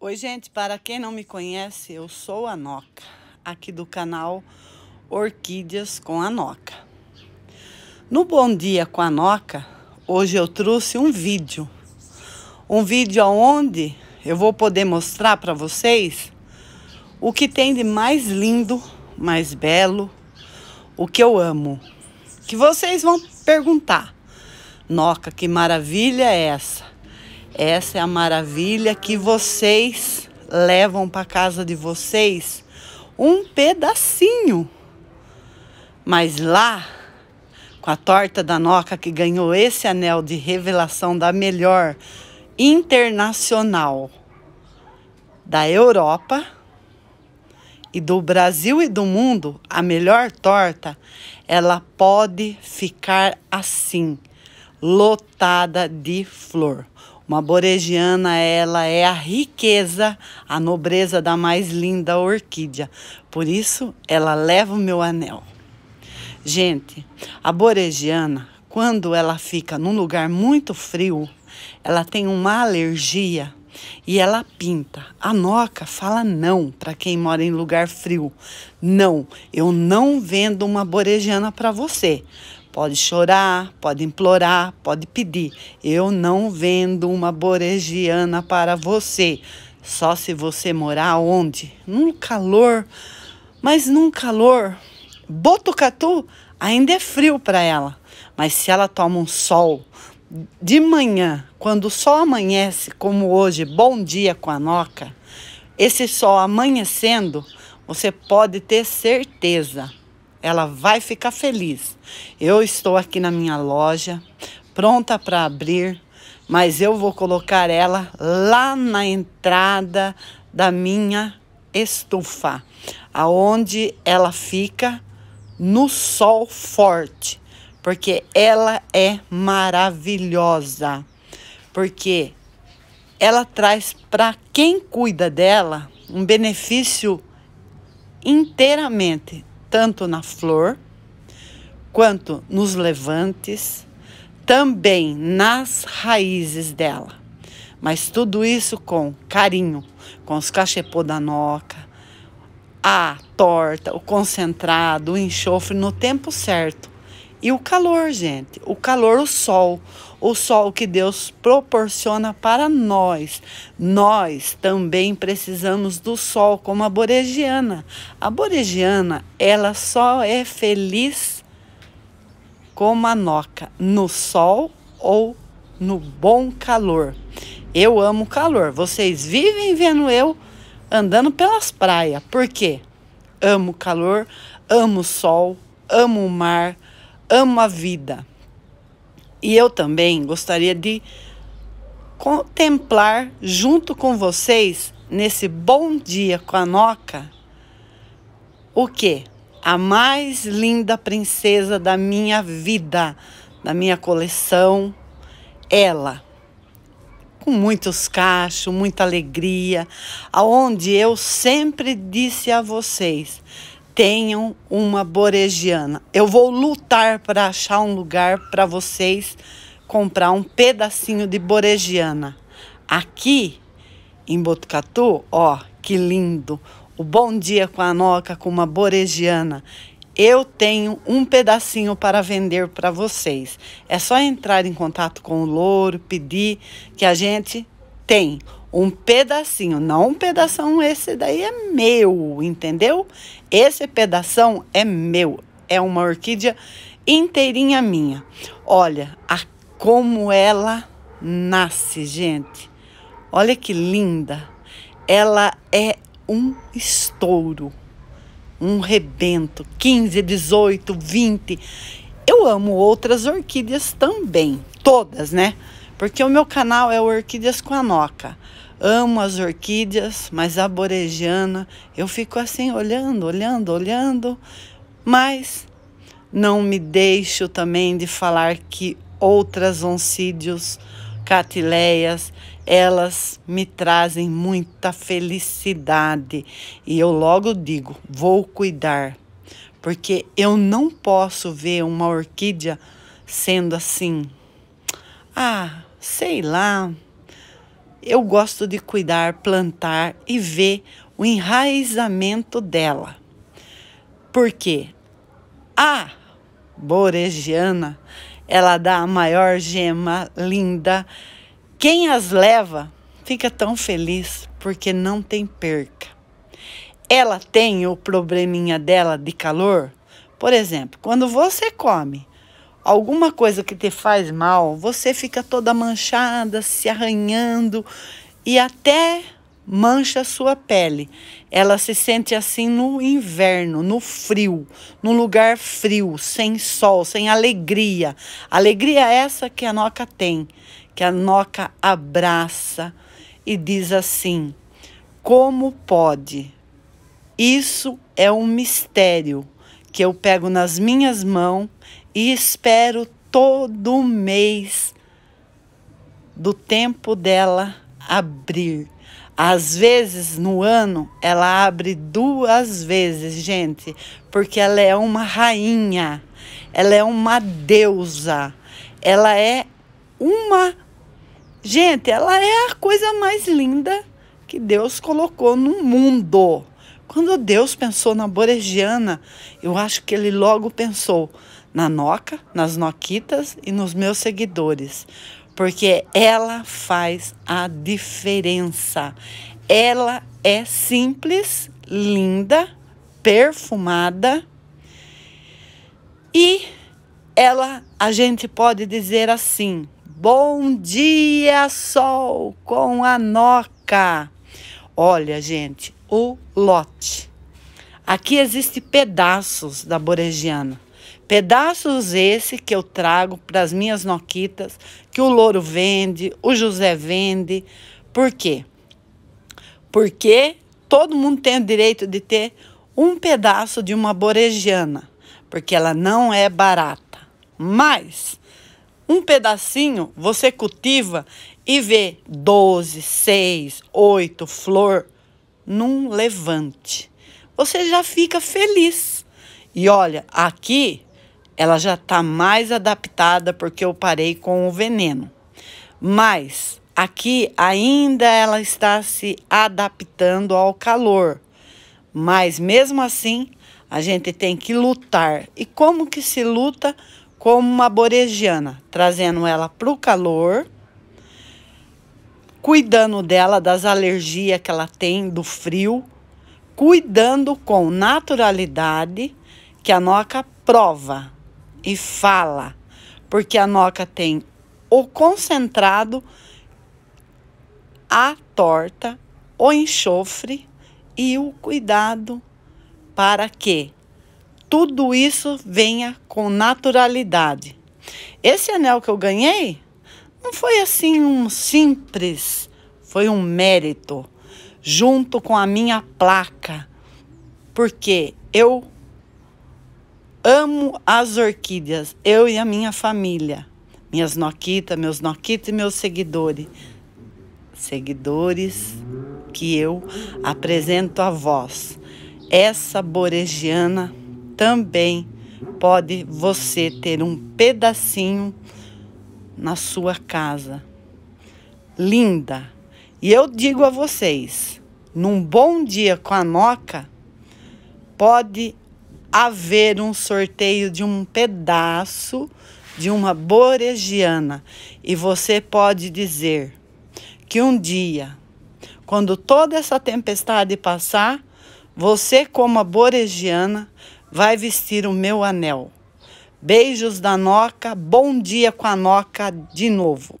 Oi, gente, para quem não me conhece, eu sou a Noca, aqui do canal Orquídeas com a Noca. No Bom Dia com a Noca, hoje eu trouxe um vídeo. Um vídeo onde eu vou poder mostrar para vocês o que tem de mais lindo, mais belo, o que eu amo. Que vocês vão perguntar: Noca, que maravilha é essa? Essa é a maravilha que vocês levam para casa de vocês um pedacinho. Mas lá, com a torta da Noca que ganhou esse anel de revelação da melhor internacional da Europa e do Brasil e do mundo, a melhor torta, ela pode ficar assim, lotada de flor. Uma boregiana, ela é a riqueza, a nobreza da mais linda orquídea. Por isso, ela leva o meu anel. Gente, a boregiana, quando ela fica num lugar muito frio, ela tem uma alergia e ela pinta. A Noca fala não para quem mora em lugar frio. Não, eu não vendo uma boregiana para você. Pode chorar, pode implorar, pode pedir. Eu não vendo uma boregiana para você. Só se você morar onde? Num calor, mas num calor. Botucatu ainda é frio para ela, mas se ela toma um sol de manhã, quando o sol amanhece, como hoje, bom dia com a noca, esse sol amanhecendo, você pode ter certeza ela vai ficar feliz. Eu estou aqui na minha loja, pronta para abrir, mas eu vou colocar ela lá na entrada da minha estufa, aonde ela fica no sol forte, porque ela é maravilhosa. Porque ela traz para quem cuida dela um benefício inteiramente tanto na flor quanto nos levantes, também nas raízes dela. Mas tudo isso com carinho, com os cachepô da noca, a torta, o concentrado, o enxofre no tempo certo e o calor, gente, o calor, o sol, o sol que Deus proporciona para nós. Nós também precisamos do sol, como a boregiana. A boregiana, ela só é feliz como a noca, no sol ou no bom calor. Eu amo calor. Vocês vivem vendo eu andando pelas praias. Por quê? Amo calor, amo sol, amo o mar amo a vida. E eu também gostaria de contemplar junto com vocês nesse bom dia com a Noca o que? A mais linda princesa da minha vida, da minha coleção, ela. Com muitos cachos, muita alegria, aonde eu sempre disse a vocês, tenham uma boregiana. Eu vou lutar para achar um lugar para vocês comprar um pedacinho de boregiana. Aqui em Botucatu, ó, que lindo! O bom dia com a noca com uma boregiana. Eu tenho um pedacinho para vender para vocês. É só entrar em contato com o louro, pedir que a gente tem um pedacinho, não um pedação, esse daí é meu, entendeu? Esse pedação é meu, é uma orquídea inteirinha minha. Olha a, como ela nasce, gente. Olha que linda. Ela é um estouro, um rebento, 15, 18, 20. Eu amo outras orquídeas também, todas, né? Porque o meu canal é Orquídeas com a Noca. Amo as orquídeas, mas a borejana eu fico assim olhando, olhando, olhando, mas não me deixo também de falar que outras oncídeos, catileias, elas me trazem muita felicidade e eu logo digo, vou cuidar, porque eu não posso ver uma orquídea sendo assim. Ah, sei lá, eu gosto de cuidar, plantar e ver o enraizamento dela. Porque a boregiana, ela dá a maior gema linda. Quem as leva fica tão feliz porque não tem perca. Ela tem o probleminha dela de calor. Por exemplo, quando você come alguma coisa que te faz mal, você fica toda manchada, se arranhando e até mancha a sua pele. Ela se sente assim no inverno, no frio, num lugar frio, sem sol, sem alegria. Alegria essa que a noca tem, que a noca abraça e diz assim: Como pode? Isso é um mistério que eu pego nas minhas mãos e espero todo mês do tempo dela abrir. Às vezes no ano ela abre duas vezes, gente, porque ela é uma rainha, ela é uma deusa, ela é uma. Gente, ela é a coisa mais linda que Deus colocou no mundo. Quando Deus pensou na Boregiana, eu acho que ele logo pensou na Noca, nas Noquitas e nos meus seguidores, porque ela faz a diferença. Ela é simples, linda, perfumada e ela a gente pode dizer assim: Bom dia, sol com a Noca. Olha, gente, o lote. Aqui existem pedaços da Boregiana. Pedaços esse que eu trago para as minhas noquitas, que o Louro vende, o José vende. Por quê? Porque todo mundo tem o direito de ter um pedaço de uma boregiana, porque ela não é barata. Mas um pedacinho você cultiva e vê 12, 6, 8 flor num levante. Você já fica feliz. E olha, aqui ela já está mais adaptada porque eu parei com o veneno. Mas aqui ainda ela está se adaptando ao calor. Mas mesmo assim, a gente tem que lutar. E como que se luta como uma boregiana Trazendo ela para o calor cuidando dela das alergias que ela tem, do frio, cuidando com naturalidade que a Noca prova e fala, porque a Noca tem o concentrado, a torta, o enxofre e o cuidado para que tudo isso venha com naturalidade. Esse anel que eu ganhei não foi assim um simples, foi um mérito, junto com a minha placa, porque eu amo as orquídeas, eu e a minha família, minhas Noquita, meus Noquita e meus seguidores. Seguidores que eu apresento a vós. Essa boregiana também pode você ter um pedacinho na sua casa. Linda! E eu digo a vocês: num bom dia com a Noca, pode haver um sorteio de um pedaço de uma boregiana e você pode dizer que um dia, quando toda essa tempestade passar, você, como a boregiana, vai vestir o meu anel. Beijos da Noca, bom dia com a Noca de novo.